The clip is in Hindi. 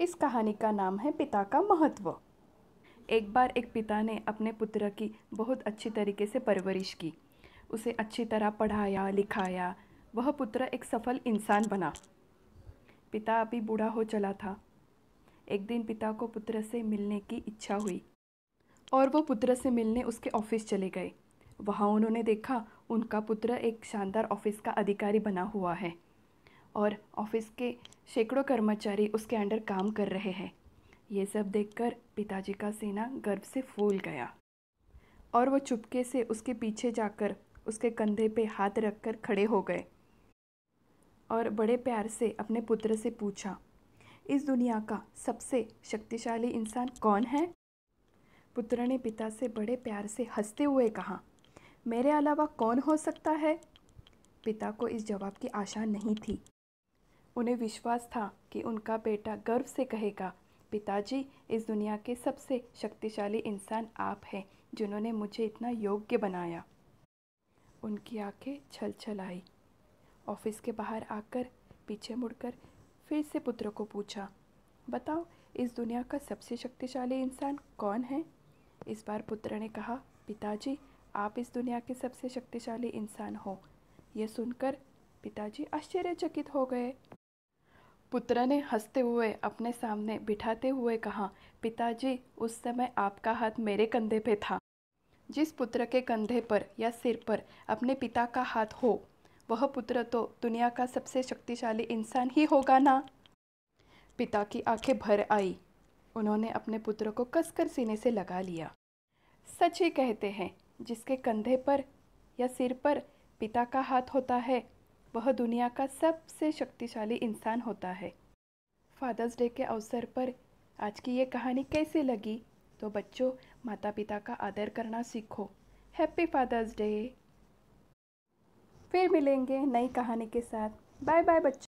इस कहानी का नाम है पिता का महत्व एक बार एक पिता ने अपने पुत्र की बहुत अच्छी तरीके से परवरिश की उसे अच्छी तरह पढ़ाया लिखाया वह पुत्र एक सफल इंसान बना पिता अभी बूढ़ा हो चला था एक दिन पिता को पुत्र से मिलने की इच्छा हुई और वो पुत्र से मिलने उसके ऑफिस चले गए वहाँ उन्होंने देखा उनका पुत्र एक शानदार ऑफिस का अधिकारी बना हुआ है और ऑफिस के सैकड़ों कर्मचारी उसके अंडर काम कर रहे हैं ये सब देखकर पिताजी का सेना गर्व से फूल गया और वो चुपके से उसके पीछे जाकर उसके कंधे पे हाथ रखकर खड़े हो गए और बड़े प्यार से अपने पुत्र से पूछा इस दुनिया का सबसे शक्तिशाली इंसान कौन है पुत्र ने पिता से बड़े प्यार से हंसते हुए कहा मेरे अलावा कौन हो सकता है पिता को इस जवाब की आशा नहीं थी उन्हें विश्वास था कि उनका बेटा गर्व से कहेगा पिताजी इस दुनिया के सबसे शक्तिशाली इंसान आप हैं जिन्होंने मुझे इतना योग्य बनाया उनकी आंखें छल छल आई ऑफिस के बाहर आकर पीछे मुड़कर फिर से पुत्र को पूछा बताओ इस दुनिया का सबसे शक्तिशाली इंसान कौन है इस बार पुत्र ने कहा पिताजी आप इस दुनिया के सबसे शक्तिशाली इंसान हो यह सुनकर पिताजी आश्चर्यचकित हो गए पुत्र ने हंसते हुए अपने सामने बिठाते हुए कहा पिताजी उस समय आपका हाथ मेरे कंधे पे था जिस पुत्र के कंधे पर या सिर पर अपने पिता का हाथ हो वह पुत्र तो दुनिया का सबसे शक्तिशाली इंसान ही होगा ना पिता की आंखें भर आई उन्होंने अपने पुत्र को कसकर सीने से लगा लिया सच ही कहते हैं जिसके कंधे पर या सिर पर पिता का हाथ होता है वह दुनिया का सबसे शक्तिशाली इंसान होता है फादर्स डे के अवसर पर आज की ये कहानी कैसी लगी तो बच्चों माता पिता का आदर करना सीखो हैप्पी फादर्स डे फिर मिलेंगे नई कहानी के साथ बाय बाय बच्चों